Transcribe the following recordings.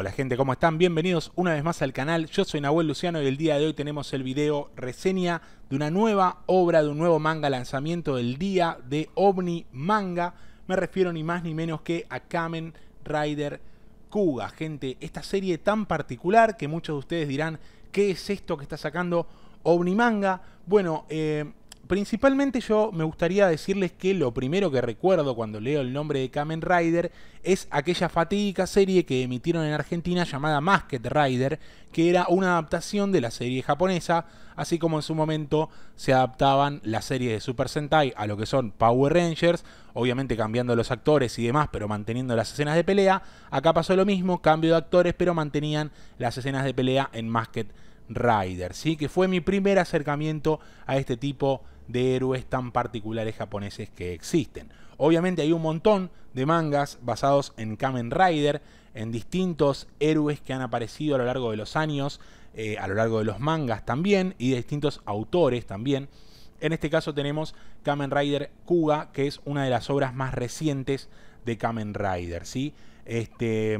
Hola gente, ¿cómo están? Bienvenidos una vez más al canal. Yo soy Nahuel Luciano y el día de hoy tenemos el video reseña de una nueva obra, de un nuevo manga lanzamiento del día de Omni Manga. Me refiero ni más ni menos que a Kamen Rider Kuga. Gente, esta serie tan particular que muchos de ustedes dirán, ¿qué es esto que está sacando OVNI Manga? Bueno, eh, principalmente yo me gustaría decirles que lo primero que recuerdo cuando leo el nombre de Kamen Rider es aquella fatídica serie que emitieron en Argentina llamada Masked Rider, que era una adaptación de la serie japonesa, así como en su momento se adaptaban las series de Super Sentai a lo que son Power Rangers, obviamente cambiando los actores y demás, pero manteniendo las escenas de pelea. Acá pasó lo mismo, cambio de actores, pero mantenían las escenas de pelea en Masked ¿sí? que fue mi primer acercamiento a este tipo de héroes tan particulares japoneses que existen. Obviamente hay un montón de mangas basados en Kamen Rider, en distintos héroes que han aparecido a lo largo de los años, eh, a lo largo de los mangas también, y de distintos autores también. En este caso tenemos Kamen Rider Kuga, que es una de las obras más recientes de Kamen Rider, ¿sí? Este,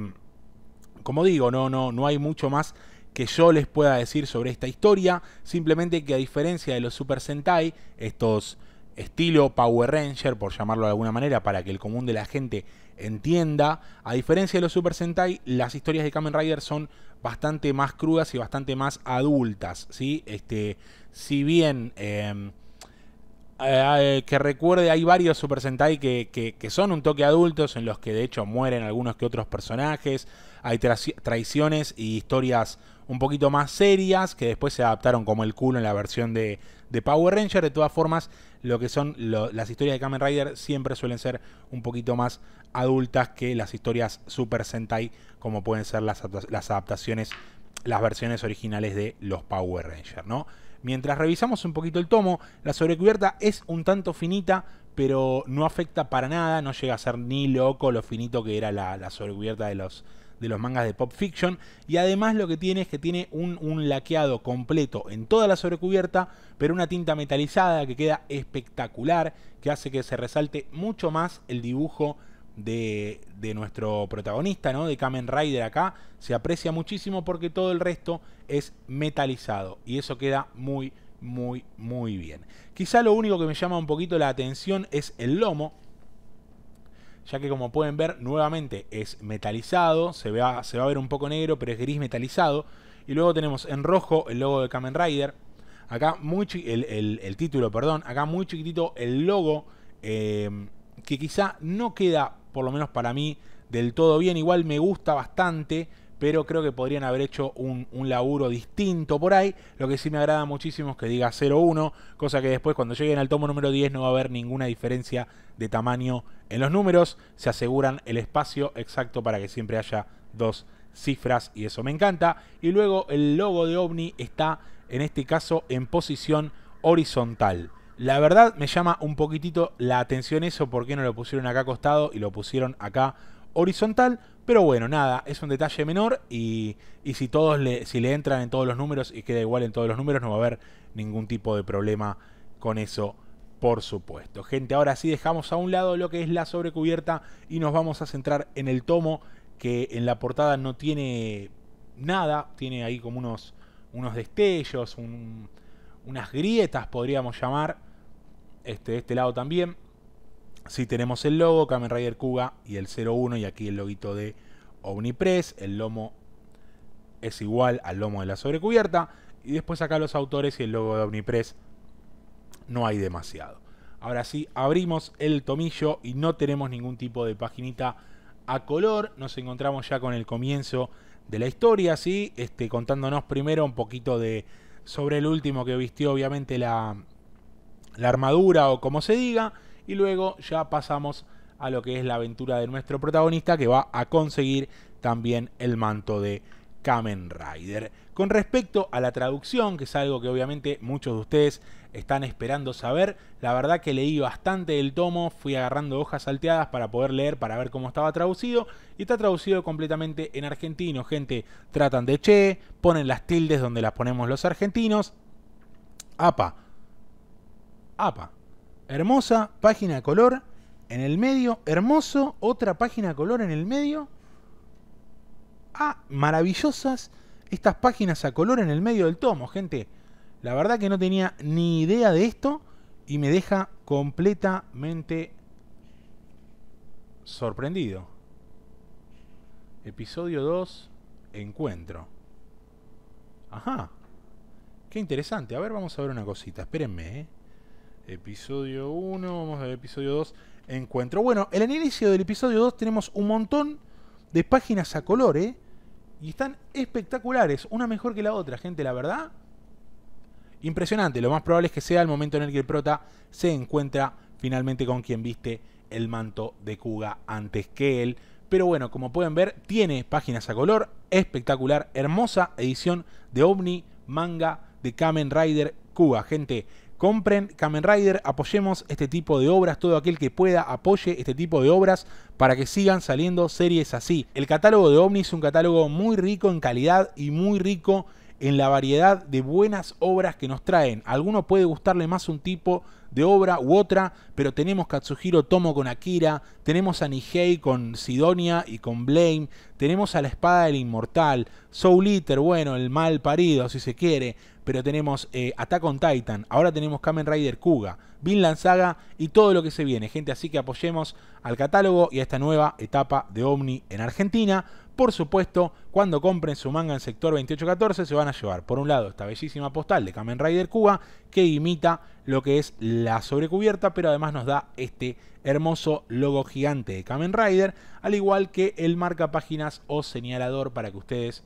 como digo, no, no, no hay mucho más que yo les pueda decir sobre esta historia, simplemente que a diferencia de los Super Sentai, estos estilo Power Ranger, por llamarlo de alguna manera, para que el común de la gente entienda. A diferencia de los Super Sentai, las historias de Kamen Rider son bastante más crudas y bastante más adultas, ¿sí? Este, si bien... Em, eh, eh, que recuerde, hay varios Super Sentai que, que, son un toque adultos, en los que de hecho mueren algunos que otros personajes, hay traiciones y historias un poquito más serias que después se adaptaron como el culo en la versión de, de Power Ranger. De todas formas, lo que son las historias de Kamen Rider siempre suelen ser un poquito más adultas que las historias Super Sentai, como pueden ser las, adaptaciones, las versiones originales de los Power Ranger. ¿no? Mientras revisamos un poquito el tomo, la sobrecubierta es un tanto finita, pero no afecta para nada, no llega a ser ni loco lo finito que era la, la sobrecubierta de los, de los mangas de Pop Fiction. Y además lo que tiene es que tiene un, laqueado completo en toda la sobrecubierta, pero una tinta metalizada que queda espectacular, que hace que se resalte mucho más el dibujo de, nuestro protagonista, ¿no? De Kamen Rider acá, se aprecia muchísimo porque todo el resto es metalizado. Y eso queda muy, muy, muy bien. Quizá lo único que me llama un poquito la atención es el lomo, ya que como pueden ver nuevamente es metalizado, se, va, se va a ver un poco negro pero es gris metalizado. Y luego tenemos en rojo el logo de Kamen Rider, acá muy el, el, título, perdón, acá muy chiquitito el logo, eh, que quizá no queda, por lo menos para mí, del todo bien, igual me gusta bastante, pero creo que podrían haber hecho un, laburo distinto por ahí. Lo que sí me agrada muchísimo es que diga 01... cosa que después cuando lleguen al tomo número 10 no va a haber ninguna diferencia de tamaño en los números. Se aseguran el espacio exacto para que siempre haya dos cifras y eso me encanta. Y luego el logo de OVNI está en este caso en posición horizontal. La verdad me llama un poquitito la atención eso, por qué no lo pusieron acá acostado y lo pusieron acá horizontal, pero bueno, nada, es un detalle menor y, si, todos le, si le entran en todos los números y queda igual en todos los números, no va a haber ningún tipo de problema con eso, por supuesto. Gente, ahora sí dejamos a un lado lo que es la sobrecubierta y nos vamos a centrar en el tomo que en la portada no tiene nada, tiene ahí como unos, unos destellos, unas grietas podríamos llamar, este, este lado también si tenemos el logo, Kamen Rider Kuga y el 01 y aquí el loguito de Omnipress. El lomo es igual al lomo de la sobrecubierta. Y después acá los autores y el logo de Omnipress no hay demasiado. Ahora sí, abrimos el tomillo y no tenemos ningún tipo de paginita a color. Nos encontramos ya con el comienzo de la historia, Este, contándonos primero un poquito de sobre el último que vistió obviamente la, la armadura o como se diga y luego ya pasamos a lo que es la aventura de nuestro protagonista que va a conseguir también el manto de Kamen Rider. Con respecto a la traducción, que es algo que obviamente muchos de ustedes están esperando saber, la verdad que leí bastante el tomo, fui agarrando hojas salteadas para poder leer, para ver cómo estaba traducido, y está traducido completamente en argentino. Gente, tratan de che, ponen las tildes donde las ponemos los argentinos. Apa. Apa hermosa página de color en el medio, hermoso, otra página de color en el medio. Ah, maravillosas estas páginas a color en el medio del tomo, gente. La verdad que no tenía ni idea de esto y me deja completamente sorprendido. Episodio 2, encuentro. Ajá. Qué interesante. A ver, vamos a ver una cosita. Espérenme, ¿eh? Episodio 1, vamos al episodio 2, encuentro. Bueno, en el inicio del episodio 2 tenemos un montón de páginas a color, ¿eh? Y están espectaculares, una mejor que la otra, gente, la verdad. Impresionante, lo más probable es que sea el momento en el que el prota se encuentra finalmente con quien viste el manto de Kuga antes que él. Pero bueno, como pueden ver, tiene páginas a color, espectacular, hermosa edición de Omni, manga de Kamen Rider Kuga, gente compren Kamen Rider, apoyemos este tipo de obras, todo aquel que pueda apoye este tipo de obras para que sigan saliendo series así. El catálogo de Omni es un catálogo muy rico en calidad y muy rico en la variedad de buenas obras que nos traen. alguno puede gustarle más un tipo de obra u otra, pero tenemos Katsuhiro Tomo con Akira, tenemos a Nihei con Sidonia y con Blame, tenemos a la espada del inmortal, Soul Eater, bueno, el mal parido si se quiere, pero tenemos eh, Attack on Titan, ahora tenemos Kamen Rider Kuga, ...Bin Lanzaga y todo lo que se viene, gente, así que apoyemos al catálogo y a esta nueva etapa de Omni en Argentina. Por supuesto, cuando compren su manga en sector 2814 se van a llevar, por un lado, esta bellísima postal de Kamen Rider Cuba que imita lo que es la sobrecubierta, pero además nos da este hermoso logo gigante de Kamen Rider, al igual que el marca páginas o señalador para que ustedes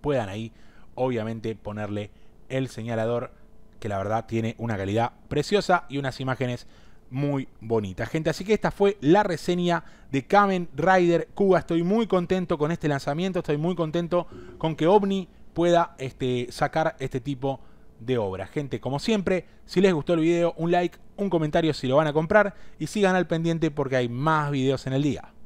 puedan ahí, obviamente, ponerle el señalador que la verdad tiene una calidad preciosa y unas imágenes muy bonita. Gente, así que esta fue la reseña de Kamen Rider Cuba Estoy muy contento con este lanzamiento, estoy muy contento con que OVNI pueda este, sacar este tipo de obras. Gente, como siempre, si les gustó el video, un like, un comentario si lo van a comprar y sigan al pendiente porque hay más videos en el día.